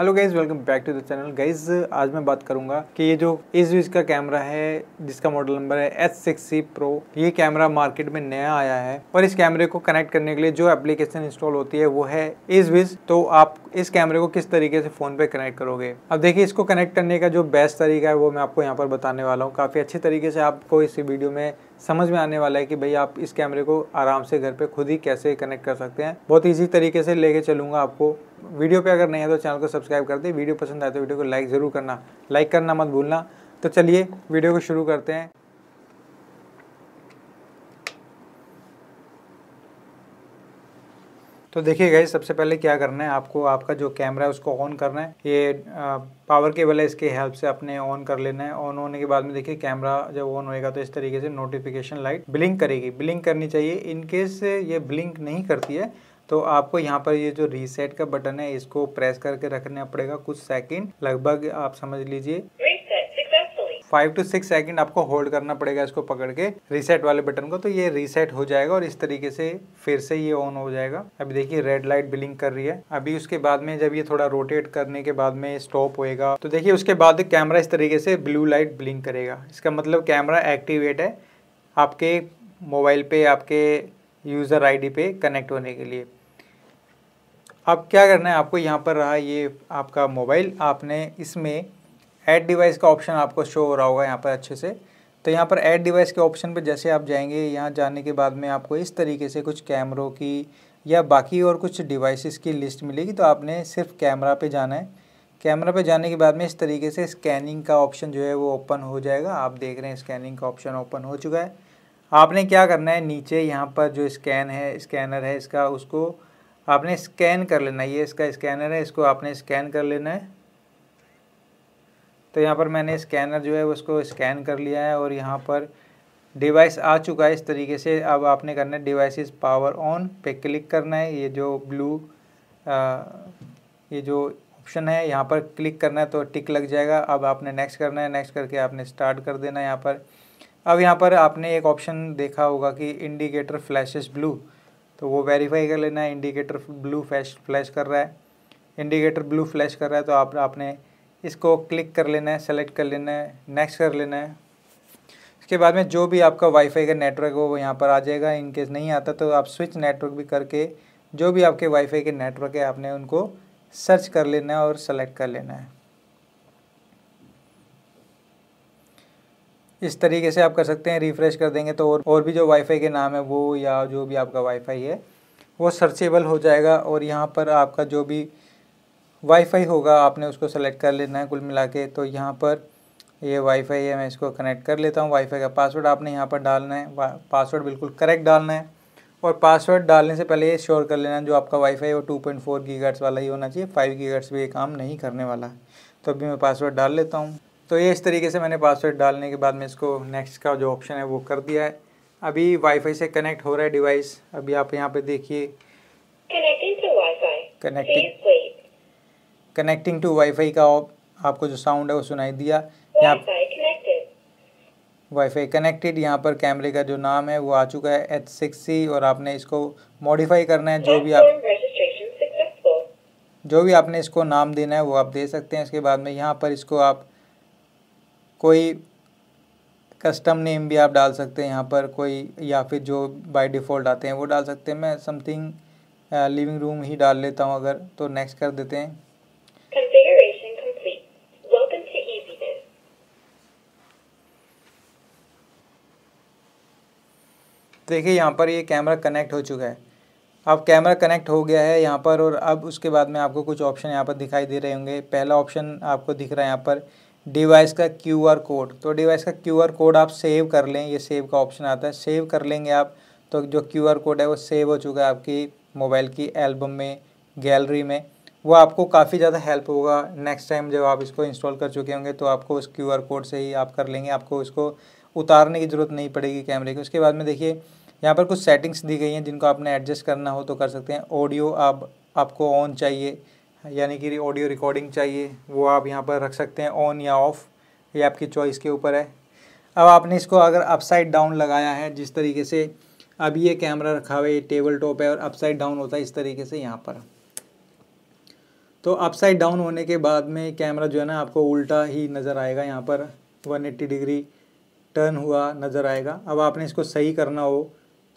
hello guys welcome back to the channel guys आज मैं बात करूंगा कि ये जो इस यूज का कैमरा है जिसका मॉडल नंबर है एस सिक्स सी प्रो ये कैमरा मार्केट में नया आया है और इस कैमरे को कनेक्ट करने के लिए जो एप्लीकेशन इंस्टॉल होती है वो है इस विज तो आप इस कैमरे को किस तरीके से फ़ोन पे कनेक्ट करोगे अब देखिए इसको कनेक्ट करने का जो बेस्ट तरीका है वो मैं आपको यहाँ पर बताने वाला हूँ काफ़ी अच्छे तरीके से आपको इस वीडियो में समझ में आने वाला है कि भाई आप इस कैमरे को आराम से घर पे खुद ही कैसे कनेक्ट कर सकते हैं बहुत इजी तरीके से लेके चलूंगा आपको वीडियो पे अगर नहीं है तो चैनल को सब्सक्राइब कर दें वीडियो पसंद आए तो वीडियो को लाइक ज़रूर करना लाइक करना मत भूलना तो चलिए वीडियो को शुरू करते हैं तो देखिए गई सबसे पहले क्या करना है आपको आपका जो कैमरा है उसको ऑन करना है ये आ, पावर केबल है इसके हेल्प से अपने ऑन कर लेना है ऑन होने के बाद में देखिए कैमरा जब ऑन होएगा तो इस तरीके से नोटिफिकेशन लाइट ब्लिंक करेगी ब्लिंक करनी चाहिए इनकेस ये ब्लिंक नहीं करती है तो आपको यहाँ पर ये जो रीसेट का बटन है इसको प्रेस करके रखना पड़ेगा कुछ सेकंड लगभग आप समझ लीजिए फाइव टू सिक्स सेकंड आपको होल्ड करना पड़ेगा इसको पकड़ के रीसेट वाले बटन को तो ये रीसेट हो जाएगा और इस तरीके से फिर से ये ऑन हो जाएगा अभी देखिए रेड लाइट बिलिंग कर रही है अभी उसके बाद में जब ये थोड़ा रोटेट करने के बाद में स्टॉप होएगा तो देखिए उसके बाद कैमरा इस तरीके से ब्लू लाइट ब्लिंक करेगा इसका मतलब कैमरा एक्टिवेट है आपके मोबाइल पे आपके यूज़र आई पे कनेक्ट होने के लिए अब क्या करना है आपको यहाँ पर रहा ये आपका मोबाइल आपने इसमें ऐड डिवाइस का ऑप्शन आपको शो हो रहा होगा यहाँ पर अच्छे से तो यहाँ पर ऐड डिवाइस के ऑप्शन पर जैसे आप जाएंगे यहाँ जाने के बाद में आपको इस तरीके से कुछ कैमरों की या बाकी और कुछ डिवाइसेस की लिस्ट मिलेगी तो आपने सिर्फ कैमरा पे जाना है कैमरा पे जाने के बाद में इस तरीके से स्कैनिंग का ऑप्शन जो है वो ओपन हो जाएगा आप देख रहे हैं स्कैनिंग का ऑप्शन ओपन हो चुका है आपने क्या करना है नीचे यहाँ पर जो स्कैन है स्कैनर है इसका उसको आपने स्कैन कर लेना ये इसका स्कैनर है इसको आपने स्कैन कर लेना है तो यहाँ पर मैंने स्कैनर जो है उसको स्कैन कर लिया है और यहाँ पर डिवाइस आ चुका है इस तरीके से अब आपने करना है डिवाइस पावर ऑन पे क्लिक करना है ये जो ब्लू आ, ये जो ऑप्शन है यहाँ पर क्लिक करना है तो टिक लग जाएगा अब आपने नेक्स्ट करना है नेक्स्ट करके आपने स्टार्ट कर देना है यहाँ पर अब यहाँ पर आपने एक ऑप्शन देखा होगा कि इंडिकेटर फ्लैश ब्लू तो वो वेरीफाई कर लेना है इंडिकेटर ब्लू फ्लैश फ्लैश कर रहा है इंडिकेटर ब्लू फ्लैश कर रहा है तो आप आपने इसको क्लिक कर लेना है सेलेक्ट कर लेना है नेक्स्ट कर लेना है इसके बाद में जो भी आपका वाईफाई का नेटवर्क हो वो यहाँ पर आ जाएगा इनकेस नहीं आता तो आप स्विच नेटवर्क भी करके जो भी आपके वाईफाई के नेटवर्क है आपने उनको सर्च कर लेना है और सेलेक्ट कर लेना है इस तरीके से आप कर सकते हैं रिफ़्रेश कर देंगे तो और और भी जो वाईफाई के नाम है वो या जो भी आपका वाईफाई है वो सर्चेबल हो जाएगा और यहाँ पर आपका जो भी वाईफाई होगा आपने उसको सेलेक्ट कर लेना है कुल मिला के तो यहाँ पर ये वाईफाई है मैं इसको कनेक्ट कर लेता हूँ वाईफाई का पासवर्ड आपने यहाँ पर डालना है पासवर्ड बिल्कुल करेक्ट डालना है और पासवर्ड डालने से पहले ये श्योर कर लेना जो आपका वाईफाई वो टू पॉइंट फोर वाला ही होना चाहिए फाइव गीगाहर्ट्ज़ भी ये काम नहीं करने वाला है तो अभी मैं पासवर्ड डाल लेता हूँ तो ये इस तरीके से मैंने पासवर्ड डालने के बाद में इसको नेक्स्ट का जो ऑप्शन है वो कर दिया है अभी वाईफाई से कनेक्ट हो रहा है डिवाइस अभी आप यहाँ पे देखिए कनेक्टिंग कनेक्टिंग टू वाईफाई का आपको जो साउंड है वो सुनाई दिया यहाँ वाईफाई कनेक्टेड यहाँ पर कैमरे का जो नाम है वो आ चुका है एच सिक्स सी और आपने इसको मॉडिफाई करना है जो भी आप जो भी आपने इसको नाम देना है वो आप दे सकते हैं इसके बाद में यहाँ पर इसको आप कोई कस्टम नेम भी आप डाल सकते हैं यहाँ पर कोई या फिर जो बाय डिफ़ॉल्ट आते हैं वो डाल सकते हैं मैं समथिंग लिविंग रूम ही डाल लेता हूँ अगर तो नेक्स्ट कर देते हैं देखिए यहाँ पर ये कैमरा कनेक्ट हो चुका है अब कैमरा कनेक्ट हो गया है यहाँ पर और अब उसके बाद में आपको कुछ ऑप्शन यहाँ पर दिखाई दे रहे होंगे पहला ऑप्शन आपको दिख रहा है यहाँ पर डिवाइस का क्यू आर कोड तो डिवाइस का क्यू आर कोड आप सेव कर लें ये सेव का ऑप्शन आता है सेव कर लेंगे आप तो जो क्यू आर कोड है वो सेव हो चुका है आपकी मोबाइल की एल्बम में गैलरी में वो आपको काफ़ी ज़्यादा हेल्प होगा नेक्स्ट टाइम जब आप इसको इंस्टॉल कर चुके होंगे तो आपको उस क्यू आर कोड से ही आप कर लेंगे आपको उसको उतारने की ज़रूरत नहीं पड़ेगी कैमरे की उसके बाद में देखिए यहाँ पर कुछ सेटिंग्स दी गई हैं जिनको आपने एडजस्ट करना हो तो कर सकते हैं ऑडियो आप आपको ऑन चाहिए यानी कि ऑडियो रिकॉर्डिंग चाहिए वो आप यहाँ पर रख सकते हैं ऑन या ऑफ़ ये आपकी चॉइस के ऊपर है अब आपने इसको अगर अपसाइड डाउन लगाया है जिस तरीके से अब ये कैमरा रखा हुआ है टेबल टॉप है और अपसाइड डाउन होता है इस तरीके से यहाँ पर तो अपसाइड डाउन होने के बाद में कैमरा जो है ना आपको उल्टा ही नज़र आएगा यहाँ पर 180 डिग्री टर्न हुआ नज़र आएगा अब आपने इसको सही करना हो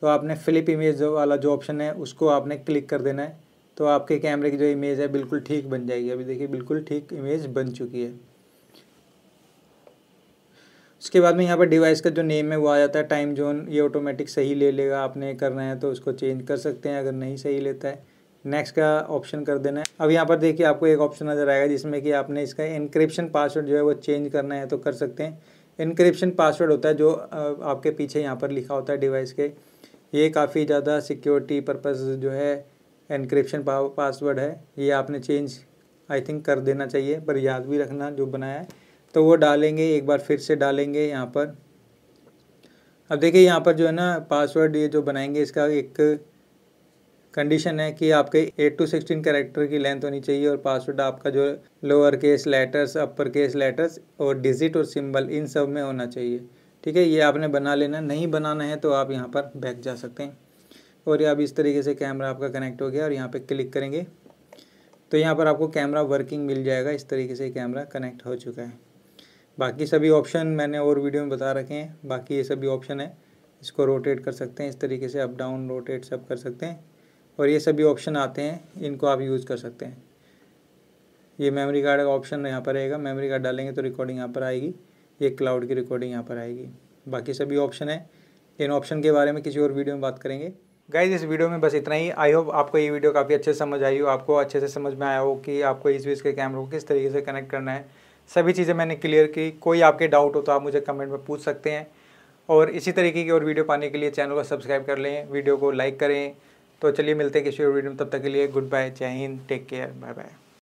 तो आपने फ़िलिप इमेज वाला जो ऑप्शन है उसको आपने क्लिक कर देना है तो आपके कैमरे की जो इमेज है बिल्कुल ठीक बन जाएगी अभी देखिए बिल्कुल ठीक इमेज बन चुकी है उसके बाद में यहाँ पर डिवाइस का जो नेम है वो आ जाता है टाइम जोन ये ऑटोमेटिक सही ले लेगा आपने करना है तो उसको चेंज कर सकते हैं अगर नहीं सही लेता है नेक्स्ट का ऑप्शन कर देना है अब यहाँ पर देखिए आपको एक ऑप्शन नज़र आएगा जिसमें कि आपने इसका इनक्रिप्शन पासवर्ड जो है वो चेंज करना है तो कर सकते हैं इनक्रिप्शन पासवर्ड होता है जो आपके पीछे यहाँ पर लिखा होता है डिवाइस के ये काफ़ी ज़्यादा सिक्योरिटी पर्पज़ जो है एनक्रिप्शन पासवर्ड है ये आपने चेंज आई थिंक कर देना चाहिए पर याद भी रखना जो बनाया है तो वो डालेंगे एक बार फिर से डालेंगे यहाँ पर अब देखिए यहाँ पर जो है ना पासवर्ड ये जो बनाएंगे इसका एक कंडीशन है कि आपके एट टू सिक्सटीन करेक्टर की लेंथ होनी चाहिए और पासवर्ड आपका जो lower case letters upper case letters और डिजिट और सिंबल इन सब में होना चाहिए ठीक है ये आपने बना लेना नहीं बनाना है तो आप यहाँ पर बैक जा सकते हैं और ये अब इस तरीके से कैमरा आपका कनेक्ट हो गया और यहाँ पे क्लिक करेंगे तो यहाँ पर आपको कैमरा वर्किंग मिल जाएगा इस तरीके से कैमरा कनेक्ट हो चुका है बाकी सभी ऑप्शन मैंने और वीडियो में बता रखे हैं बाकी ये सभी ऑप्शन है इसको रोटेट कर सकते हैं इस तरीके से अप डाउन रोटेट सब कर सकते हैं और ये सभी ऑप्शन आते हैं इनको आप यूज़ कर सकते हैं ये मेमोरी कार्ड का ऑप्शन यहाँ पर रहेगा मेमोरी कार्ड डालेंगे तो रिकॉर्डिंग यहाँ पर आएगी ये क्लाउड की रिकॉर्डिंग यहाँ पर आएगी बाकी सभी ऑप्शन है इन ऑप्शन के बारे में किसी और वीडियो में बात करेंगे गाइज इस वीडियो में बस इतना ही आई होप आपको ये वीडियो काफ़ी अच्छे से समझ आई हो आपको अच्छे से समझ में आया हो कि आपको इस बीच के कैमरे को किस तरीके से कनेक्ट करना है सभी चीज़ें मैंने क्लियर की कोई आपके डाउट हो तो आप मुझे कमेंट में पूछ सकते हैं और इसी तरीके की और वीडियो पाने के लिए चैनल को सब्सक्राइब कर लें वीडियो को लाइक करें तो चलिए मिलते हैं किसी और वीडियो में तब तक के लिए गुड बाय जय हिंद टेक केयर बाय बाय